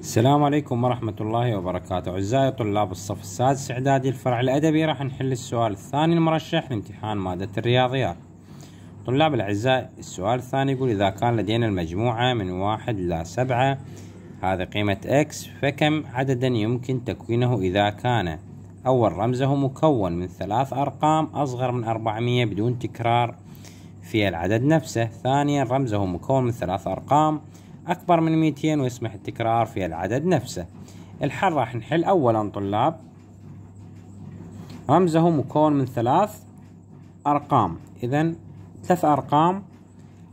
السلام عليكم ورحمة الله وبركاته أعزائي طلاب الصف السادس إعدادي الفرع الأدبي راح نحل السؤال الثاني المرشح لامتحان مادة الرياضيات طلاب الأعزاء السؤال الثاني يقول إذا كان لدينا المجموعة من واحد إلى سبعة هذا قيمة x فكم عددا يمكن تكوينه إذا كان أول رمزه مكون من ثلاث أرقام أصغر من 400 بدون تكرار في العدد نفسه ثانيا رمزه مكون من ثلاث أرقام أكبر من 200 ويسمح التكرار في العدد نفسه الحل راح نحل أولا طلاب رمزه مكون من ثلاث أرقام إذا ثلاث أرقام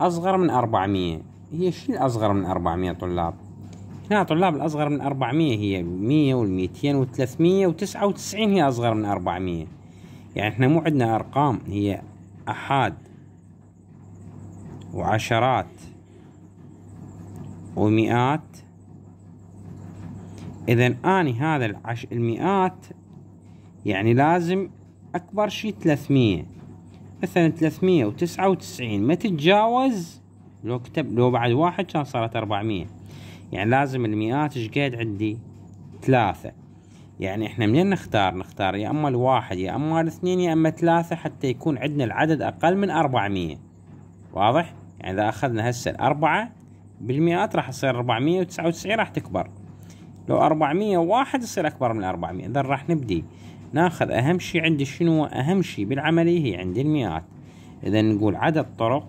أصغر من 400 هي شنو الأصغر من 400 طلاب هنا طلاب الأصغر من 400 هي 100 وال 200 وال 399 هي أصغر من 400 يعني احنا مو عندنا أرقام هي أحاد وعشرات ومئات إذا أني هذا العش المئات يعني لازم أكبر شيء 300 مثلا 399 ما تتجاوز لو كتب لو بعد واحد كان صارت 400 يعني لازم المئات ايش قد عندي؟ ثلاثة يعني احنا منين نختار؟ نختار يا اما الواحد يا اما الاثنين يا اما ثلاثة حتى يكون عندنا العدد اقل من 400 واضح؟ يعني اذا اخذنا هسه الاربعة بالمئات راح تصير 499 راح تكبر لو 401 يصير أكبر من 400 إذا راح نبدي ناخذ أهم شي عندي شنو أهم شي بالعملية هي عندي المئات إذا نقول عدد طرق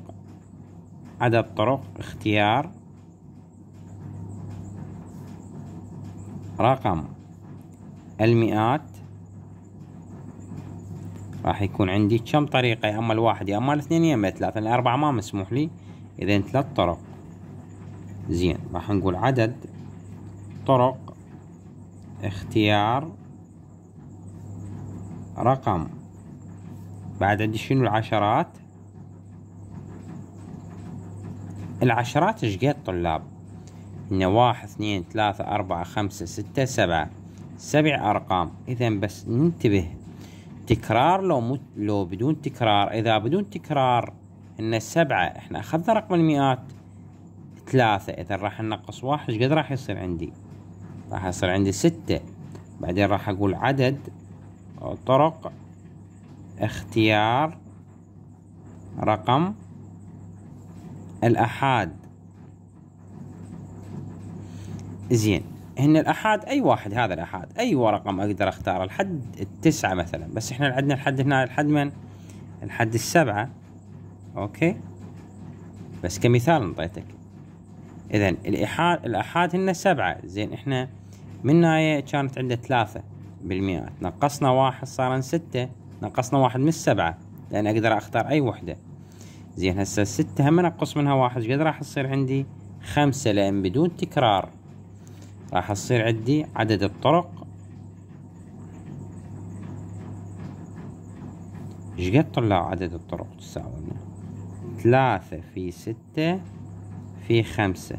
عدد طرق اختيار رقم المئات راح يكون عندي كم طريقة يا أما الواحد يا أما الاثنين يا أما الثلاثة الأربعة ما مسموح لي إذا ثلاث طرق زين راح نقول عدد طرق اختيار رقم بعد عندي شنو العشرات العشرات ايش قد طلاب ان واحد اثنين ثلاثة أربعة خمسة ستة سبعة سبع أرقام إذا بس ننتبه تكرار لو مت لو بدون تكرار إذا بدون تكرار إن السبعة إحنا أخذنا رقم المئات ثلاثة إذا راح أنقص واحد إيش قد راح يصير عندي راح يصير عندي ستة بعدين راح أقول عدد أو طرق اختيار رقم الأحاد زين هن الأحاد أي واحد هذا الأحاد أي رقم أقدر أختاره الحد التسعة مثلا بس إحنا عندنا الحد هنا الحد من الحد السبعة أوكي بس كمثال انطيتك اذا الاحاد الاحاد هن سبعة زين احنا من هاي كانت عندنا ثلاثة بالمئات نقصنا واحد صارن ستة نقصنا واحد من السبعة لان اقدر اختار اي وحدة زين هسه ستة هم نقص منها واحد قد راح تصير عندي خمسة لان بدون تكرار راح تصير عندي عدد الطرق شقد طلع عدد الطرق تساوي ثلاثة في ستة في خمسة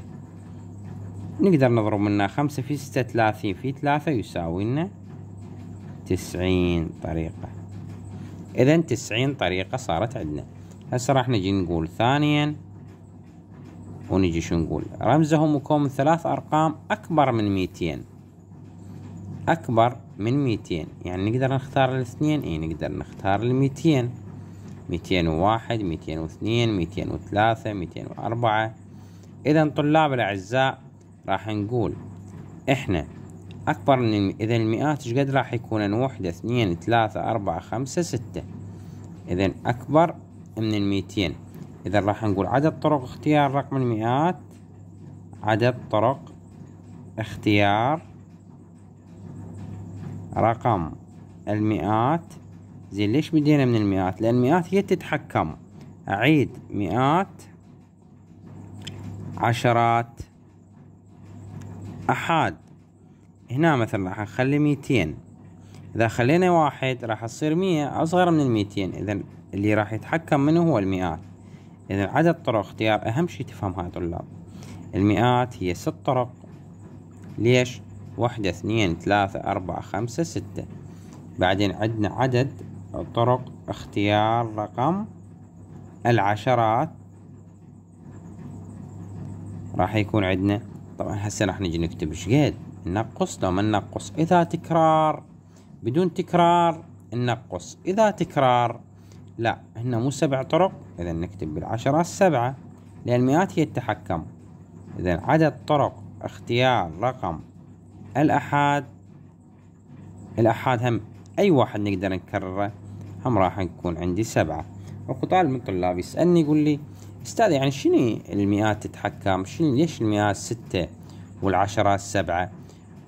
نقدر نضرب منها خمسة في ستة ثلاثين في ثلاثة يساوي لنا تسعين طريقة إذا تسعين طريقة صارت عندنا هسه راح نجي نقول ثانيا ونجي شو نقول رمزهم مكون من ثلاث أرقام أكبر من ميتين أكبر من ميتين يعني نقدر نختار الاثنين إي نقدر نختار الميتين ميتين وواحد ميتين واثنين ميتين وثلاثة ميتين وأربعة إذا طلاب الأعزاء راح نقول إحنا أكبر من إذا المئات إيش قد راح يكون وحدة اثنين ثلاثة أربعة خمسة ستة إذا أكبر من الميتين إذا راح نقول عدد طرق اختيار رقم المئات عدد طرق اختيار رقم المئات زين ليش بدينا من المئات لأن المئات هي تتحكم أعيد مئات عشرات أحاد هنا مثلا راح أخلي ميتين إذا خلينا واحد راح تصير مية أصغر من الميتين إذا اللي راح يتحكم منه هو المئات إذا عدد طرق اختيار أهم شي تفهمها يا طلاب المئات هي ست طرق ليش؟ واحدة اثنين ثلاثة أربعة خمسة ستة بعدين عندنا عدد طرق اختيار رقم العشرات راح يكون عندنا طبعا هسه راح نجي نكتب قد ننقص لو ما ننقص اذا تكرار بدون تكرار ننقص اذا تكرار لا هنا مو سبع طرق اذا نكتب بالعشره السبعه لان مئات هي التحكم اذا عدد طرق اختيار رقم الأحاد الأحاد هم أي واحد نقدر نكرره هم راح نكون عندي سبعة أكو من طلاب يسألني يقول لي استاذ يعني شنو المئات تتحكم شنو ليش المئات ستة والعشرات سبعة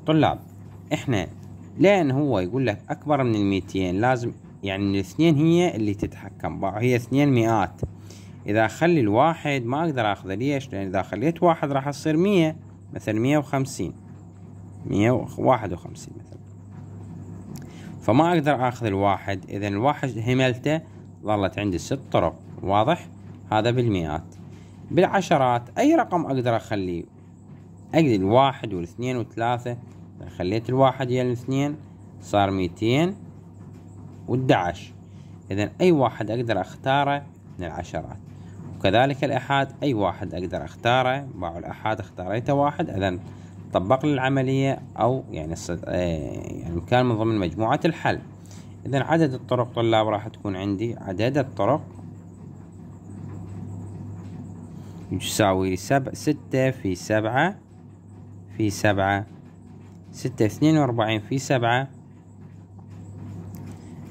طلاب احنا لان هو يقول لك اكبر من الميتين لازم يعني الاثنين هي اللي تتحكم هي اثنين مئات اذا اخلي الواحد ما اقدر اخذه ليش لان اذا خليت واحد راح تصير مية مثلا مية وخمسين مية واحد وخمسين مثلا فما اقدر اخذ الواحد اذا الواحد هملته ظلت عندي ست طرق واضح هذا بالمئات بالعشرات أي رقم أقدر أخليه أقدر الواحد والاثنين والثلاثة إذا خليت الواحد يا الاثنين صار ميتين والدعش إذا أي واحد أقدر أختاره من العشرات وكذلك الأحاد أي واحد أقدر أختاره باعوا الأحاد اختاريته واحد إذا طبق للعملية العملية أو يعني آه، يعني كان من ضمن مجموعة الحل إذا عدد الطرق طلاب راح تكون عندي عدد الطرق يساوي سبع ستة في سبعة في سبعة ستة اثنين وأربعين في سبعة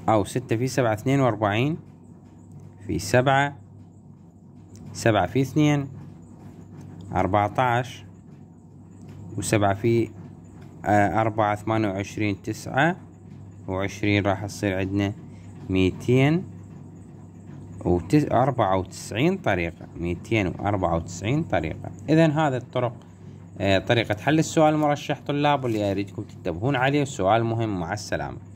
أو ستة في سبعة اثنين وأربعين في سبعة سبعة في اثنين عشر وسبعة في آه، أربعة ثمانية وعشرين تسعة وعشرين راح تصير عندنا ميتين وأربعة وتسعين طريقة ميتين وأربعة وتسعين طريقة إذا هذه الطرق آه، طريقة حل السؤال المرشح طلاب واللي أريدكم تنتبهون عليه السؤال مهم مع السلامة